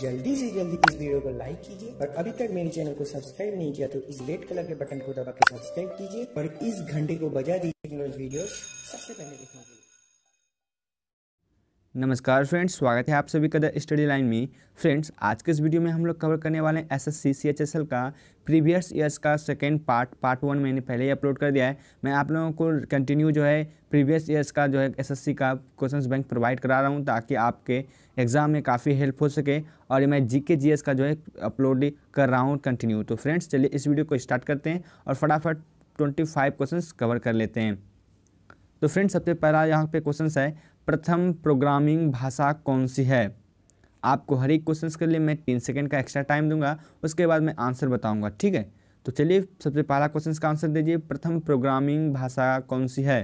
जल्दी से जल्दी इस वीडियो को लाइक कीजिए और अभी तक मेरे चैनल को सब्सक्राइब नहीं किया तो इस रेड कलर के बटन को दबा के सब्सक्राइब कीजिए और इस घंटे को बजा दीजिए वीडियो सबसे पहले देखने के लिए नमस्कार फ्रेंड्स स्वागत है आप सभी का द स्टडी लाइन में फ्रेंड्स आज के इस वीडियो में हम लोग कवर करने वाले हैं S S C C H S L का प्रीवियस ईयर्स का सेकेंड पार्ट पार्ट वन मैंने पहले ही अपलोड कर दिया है मैं आप लोगों को कंटिन्यू जो है प्रीवियस ईयर्स का जो है एस एस सी का क्वेश्चन बैंक प्रोवाइड करा रहा हूँ ताकि आपके एग्ज़ाम में काफ़ी हेल्प हो सके और मैं जी के जी एस का जो है अपलोड कर रहा हूँ कंटिन्यू तो फ्रेंड्स चलिए इस वीडियो को स्टार्ट करते हैं और फटाफट ट्वेंटी फाइव क्वेश्चन कवर कर लेते हैं तो फ्रेंड्स सबसे पहला यहाँ पे क्वेश्चन है प्रथम प्रोग्रामिंग भाषा कौन सी है आपको हर एक क्वेश्चन के लिए मैं तीन सेकेंड का एक्स्ट्रा टाइम दूंगा उसके बाद मैं आंसर बताऊंगा ठीक है तो चलिए सबसे पहला क्वेश्चन का आंसर दीजिए प्रथम प्रोग्रामिंग भाषा कौन सी है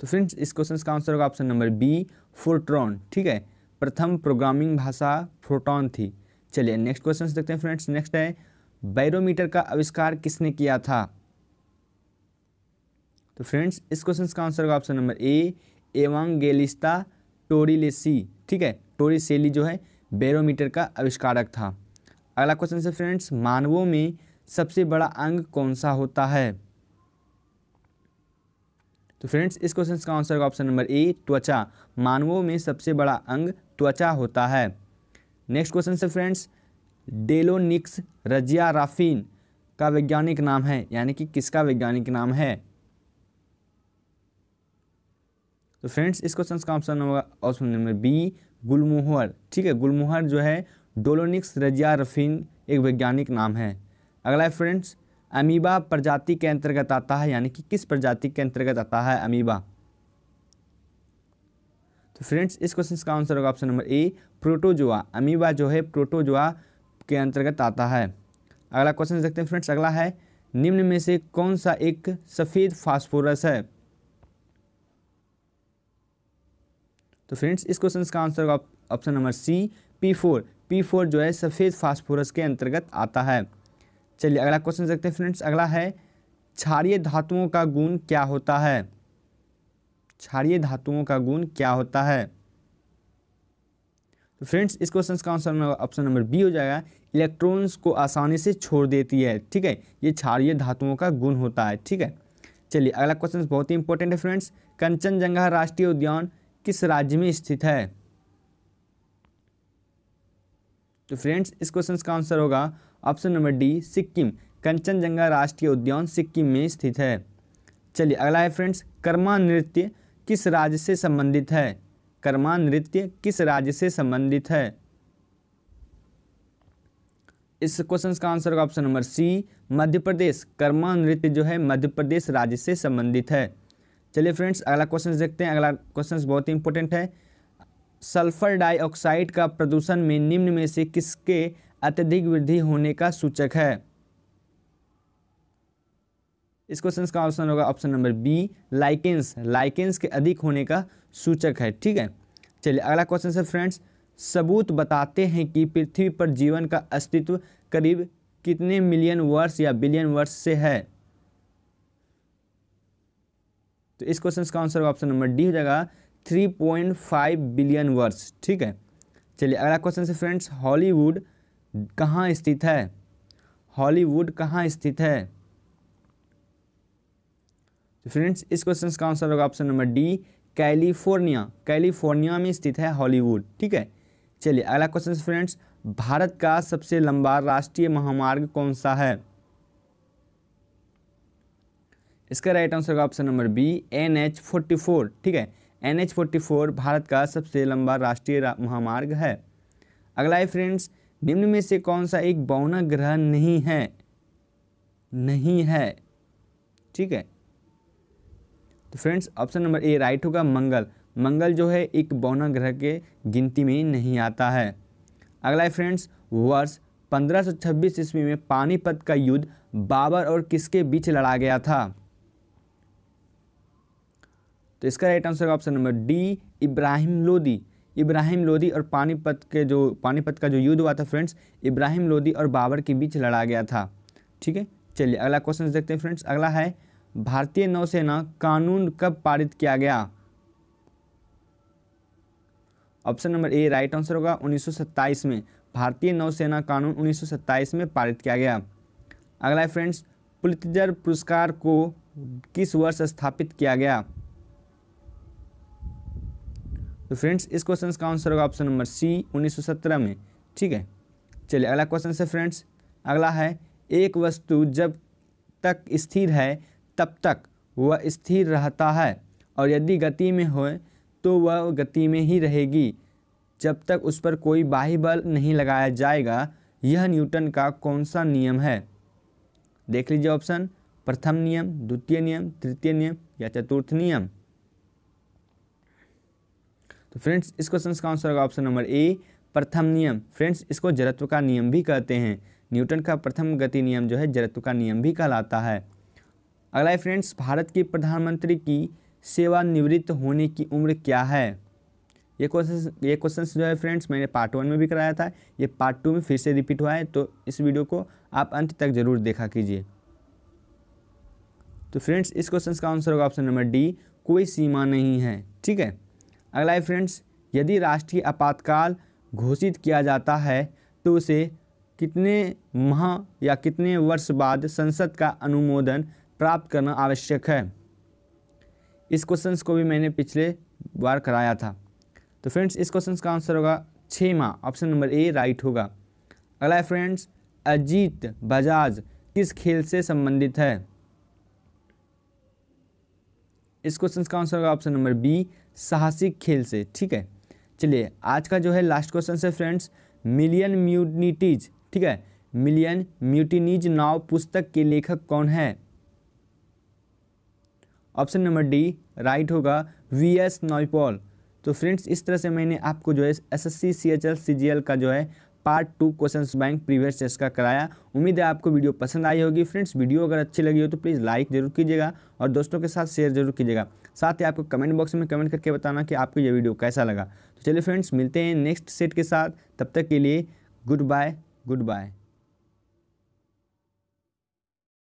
तो फ्रेंड्स इस क्वेश्चन का आंसर होगा ऑप्शन नंबर बी फोर्ट्रॉन ठीक है प्रथम प्रोग्रामिंग भाषा फोटॉन थी चलिए नेक्स्ट क्वेश्चन देखते हैं फ्रेंड्स नेक्स्ट है बैरोमीटर का आविष्कार किसने किया था तो फ्रेंड्स इस क्वेश्चन का आंसर होगा ऑप्शन नंबर ए एवंगेलिस्ता टोरीलेसी ठीक है टोरिसेली जो है बेरोमीटर का आविष्कारक था अगला क्वेश्चन से फ्रेंड्स मानवों में सबसे बड़ा अंग कौन सा होता है तो फ्रेंड्स इस क्वेश्चन का आंसर होगा ऑप्शन नंबर ए त्वचा मानवों में सबसे बड़ा अंग त्वचा होता है नेक्स्ट क्वेश्चन से फ्रेंड्स डेलोनिक्स रजिया राफिन का वैज्ञानिक नाम है यानी कि किसका वैज्ञानिक नाम है तो फ्रेंड्स इस क्वेश्चन का ऑप्शन होगा ऑप्शन नंबर बी गुलमोहर ठीक है गुलमोहर जो है डोलोनिक्स रजिया रफीन एक वैज्ञानिक नाम है अगला है फ्रेंड्स अमीबा प्रजाति के अंतर्गत आता है यानी कि किस प्रजाति के अंतर्गत आता है अमीबा तो फ्रेंड्स इस क्वेश्चन का आंसर होगा option number A protozoa amoeba जो है प्रोटोजोआ के अंतर्गत आता है अगला क्वेश्चन देखते हैं फ्रेंड्स अगला है निम्न में से कौन सा एक सफ़ेद फास्फोरस है तो फ्रेंड्स इस क्वेश्चन का आंसर होगा option number C P four P four जो है सफ़ेद फास्फोरस के अंतर्गत आता है चलिए अगला क्वेश्चन देखते हैं फ्रेंड्स अगला है क्षारीय धातुओं का गुण क्या होता है क्षारीय धातुओं का गुण क्या होता है तो फ्रेंड्स इस क्वेश्चन का आंसर ऑप्शन नंबर बी हो जाएगा इलेक्ट्रॉन्स को आसानी से छोड़ देती है ठीक है ये क्षारीय धातुओं का गुण होता है ठीक है चलिए अगला क्वेश्चन बहुत ही इंपॉर्टेंट है फ्रेंड्स कंचनजंगा राष्ट्रीय उद्यान किस राज्य में स्थित है तो फ्रेंड्स इस क्वेश्चन का आंसर होगा option number D Sikkim Kanchenjunga राष्ट्रीय उद्यान सिक्किम में स्थित है चलिए अगला है फ्रेंड्स कर्मा नृत्य किस राज्य से संबंधित है कर्मा नृत्य किस राज्य से संबंधित है इस क्वेश्चन का आंसर होगा option number C Madhya Pradesh Karma नृत्य जो है मध्य प्रदेश राज्य से संबंधित है चलिए फ्रेंड्स अगला क्वेश्चन देखते हैं अगला क्वेश्चन बहुत ही इंपॉर्टेंट है सल्फर डाइऑक्साइड का प्रदूषण में निम्न में से किसके अत्यधिक वृद्धि होने का सूचक है इस क्वेश्चन का ऑप्शन होगा option number B lichens lichens के अधिक होने का सूचक है ठीक है चलिए अगला क्वेश्चन है फ्रेंड्स सबूत बताते हैं कि पृथ्वी पर जीवन का अस्तित्व करीब कितने मिलियन वर्ष या बिलियन वर्ष से है तो इस क्वेश्चन का आंसर ऑप्शन नंबर डी हो जाएगा थ्री पॉइंट फाइव बिलियन वर्ष ठीक है चलिए अगला क्वेश्चन से फ्रेंड्स हॉलीवुड कहाँ स्थित है हॉलीवुड कहाँ स्थित है तो फ्रेंड्स इस क्वेश्चन का आंसर होगा option number D California California में स्थित है हॉलीवुड ठीक है चलिए अगला क्वेश्चन फ्रेंड्स भारत का सबसे लंबा राष्ट्रीय महामार्ग कौन सा है इसका राइट आंसर होगा option number B N H forty four ठीक है N H forty four Bharat का सबसे लंबा राष्ट्रीय महामार्ग है अगला है फ्रेंड्स निम्न में से कौन सा एक बौना ग्रह नहीं है नहीं है ठीक है तो friends option number A right होगा मंगल मंगल जो है एक बौना ग्रह के गिनती में नहीं आता है अगला है फ्रेंड्स वर्ष 1526 ईस्वी में पानीपत का युद्ध बाबर और किसके बीच लड़ा गया था तो इसका राइट आंसर होगा option number D Ibrahim Lodi Ibrahim Lodi और पानीपत के जो पानीपत का जो युद्ध हुआ था फ्रेंड्स इब्राहिम लोदी और बाबर के बीच लड़ा गया था ठीक है चलिए अगला क्वेश्चन देखते हैं फ्रेंड्स अगला है भारतीय नौसेना कानून कब पारित किया गया option number A right answer होगा 1927 में भारतीय नौसेना कानून 1927 में पारित किया गया अगला है फ्रेंड्स पुलितजर पुरस्कार को किस वर्ष स्थापित किया गया तो फ्रेंड्स इस क्वेश्चन का आंसर होगा ऑप्शन नंबर सी 1917 में ठीक है चलिए अगला क्वेश्चन है फ्रेंड्स अगला है एक वस्तु जब तक स्थिर है तब तक वह स्थिर रहता है और यदि गति में हो तो वह गति में ही रहेगी जब तक उस पर कोई बाह्य बल नहीं लगाया जाएगा यह न्यूटन का कौन सा नियम है देख लीजिए ऑप्शन प्रथम नियम द्वितीय नियम तृतीय नियम या चतुर्थ नियम तो फ्रेंड्स इस क्वेश्चन का आंसर होगा ऑप्शन नंबर ए प्रथम नियम फ्रेंड्स इसको जड़त्व का नियम भी कहते हैं न्यूटन का प्रथम गति नियम जो है जड़त्व का नियम भी कहलाता है अगला है फ्रेंड्स भारत की प्रधानमंत्री की सेवानिवृत्त होने की उम्र क्या है ये क्वेश्चन ये क्वेश्चन जो है फ्रेंड्स मैंने पार्ट वन में भी कराया था ये पार्ट टू में फिर से रिपीट हुआ है तो इस वीडियो को आप अंत तक जरूर देखा कीजिए तो फ्रेंड्स इस क्वेश्चन का आंसर होगा ऑप्शन नंबर डी कोई सीमा नहीं है ठीक है अगला है फ्रेंड्स यदि राष्ट्रीय आपातकाल घोषित किया जाता है तो उसे कितने माह या कितने वर्ष बाद संसद का अनुमोदन प्राप्त करना आवश्यक है इस क्वेश्चन को भी मैंने पिछले बार कराया था तो फ्रेंड्स इस क्वेश्चन का आंसर होगा छः माह ऑप्शन नंबर ए राइट होगा अगला है फ्रेंड्स अजीत बजाज किस खेल से संबंधित है इस क्वेश्चन का आंसर होगा ऑप्शन नंबर बी साहसिक खेल से ठीक है चलिए आज का जो है लास्ट क्वेश्चन है फ्रेंड्स मिलियन म्यूटनीटीज ठीक है मिलियन म्यूटिनीज नाव पुस्तक के लेखक कौन है ऑप्शन नंबर डी राइट होगा वी एस नॉयपॉल तो फ्रेंड्स इस तरह से मैंने आपको जो है एस एस सी का जो है part two question bank previous test का कराया उम्मीद है आपको वीडियो पसंद आई होगी फ्रेंड्स वीडियो अगर अच्छी लगी हो तो प्लीज़ लाइक जरूर कीजिएगा और दोस्तों के साथ शेयर जरूर कीजिएगा साथ ही आपको कमेंट बॉक्स में कमेंट करके बताना कि आपको ये वीडियो कैसा लगा तो चलिए फ्रेंड्स मिलते हैं नेक्स्ट सेट के साथ तब तक के लिए गुड बाय गुड बाय